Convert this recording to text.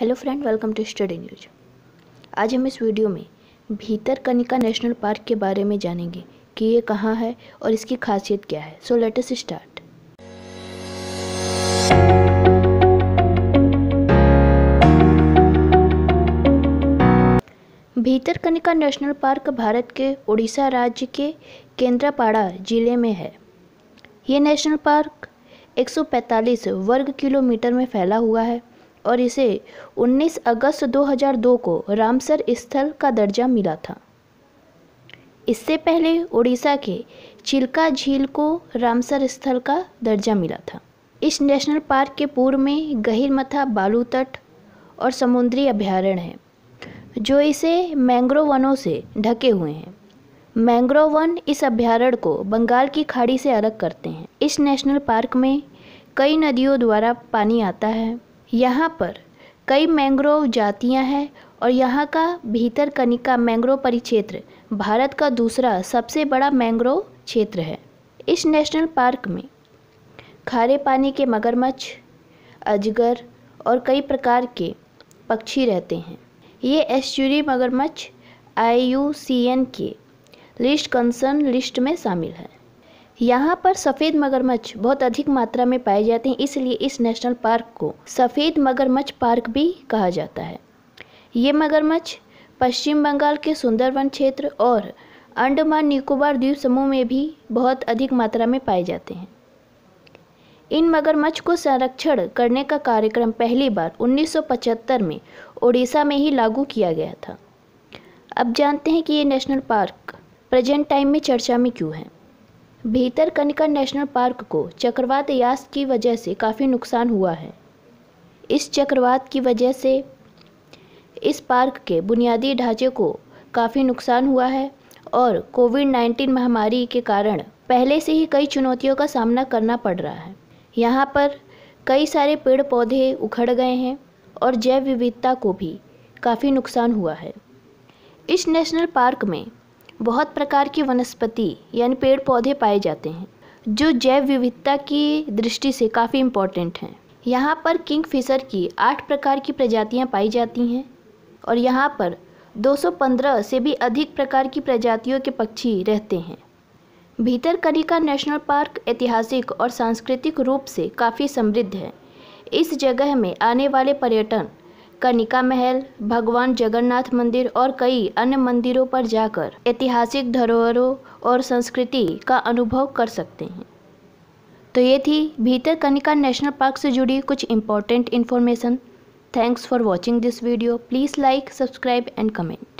hello friend welcome to study news आज हम इस वीडियो में भीतरकनिका नेशनल पार्क के बारे में जानेंगे कि ये कहाँ है और इसकी खासियत क्या है so let us start Bhitarkanika national park Bharat के उड़ीसा राज्य के केंद्रापाड़ा जिले में है ये नेशनल पार्क 145 वर्ग किलोमीटर में फैला हुआ है और इसे 19 अगस्त 2002 को रामसर स्थल का दर्जा मिला था इससे पहले उड़ीसा के चिल्का झील को रामसर स्थल का दर्जा मिला था इस नेशनल पार्क के पूर्व में गहिरमथा बालू तट और समुद्री अभ्यारण्य है जो इसे मैंग्रोव वनों से ढके हुए हैं मैंग्रोव वन इस अभ्यारण्य को बंगाल की खाड़ी से अलग करते हैं इस नेशनल पार्क में कई नदियों द्वारा पानी आता है यहाँ पर कई मैंग्रोव जातियाँ हैं और यहाँ का भीतर कनिका मैंग्रोव परिक्षेत्र भारत का दूसरा सबसे बड़ा मैंग्रोव क्षेत्र है इस नेशनल पार्क में खारे पानी के मगरमच्छ अजगर और कई प्रकार के पक्षी रहते हैं ये एस्चुरी मगरमच्छ आई के लिस्ट कंसर्न लिस्ट में शामिल है यहाँ पर सफ़ेद मगरमच्छ बहुत अधिक मात्रा में पाए जाते हैं इसलिए इस नेशनल पार्क को सफ़ेद मगरमच्छ पार्क भी कहा जाता है ये मगरमच्छ पश्चिम बंगाल के सुंदरवन क्षेत्र और अंडमान निकोबार द्वीप समूह में भी बहुत अधिक मात्रा में पाए जाते हैं इन मगरमच्छ को संरक्षण करने का कार्यक्रम पहली बार 1975 में ओडिशा में ही लागू किया गया था अब जानते हैं कि ये नेशनल पार्क प्रेजेंट टाइम में चर्चा में क्यों है भीतर कनिका नेशनल पार्क को चक्रवात यास की वजह से काफ़ी नुकसान हुआ है इस चक्रवात की वजह से इस पार्क के बुनियादी ढांचे को काफ़ी नुकसान हुआ है और कोविड 19 महामारी के कारण पहले से ही कई चुनौतियों का सामना करना पड़ रहा है यहाँ पर कई सारे पेड़ पौधे उखड़ गए हैं और जैव विविधता को भी काफ़ी नुकसान हुआ है इस नेशनल पार्क में बहुत प्रकार की वनस्पति यानी पेड़ पौधे पाए जाते हैं जो जैव विविधता की दृष्टि से काफ़ी इम्पोर्टेंट हैं यहाँ पर किंगफिशर की आठ प्रकार की प्रजातियाँ पाई जाती हैं और यहाँ पर 215 से भी अधिक प्रकार की प्रजातियों के पक्षी रहते हैं भीतर कनिका नेशनल पार्क ऐतिहासिक और सांस्कृतिक रूप से काफ़ी समृद्ध है इस जगह में आने वाले पर्यटन कनिका महल भगवान जगन्नाथ मंदिर और कई अन्य मंदिरों पर जाकर ऐतिहासिक धरोहरों और संस्कृति का अनुभव कर सकते हैं तो ये थी भीतर कनिका नेशनल पार्क से जुड़ी कुछ important information thanks for watching this video please like subscribe and comment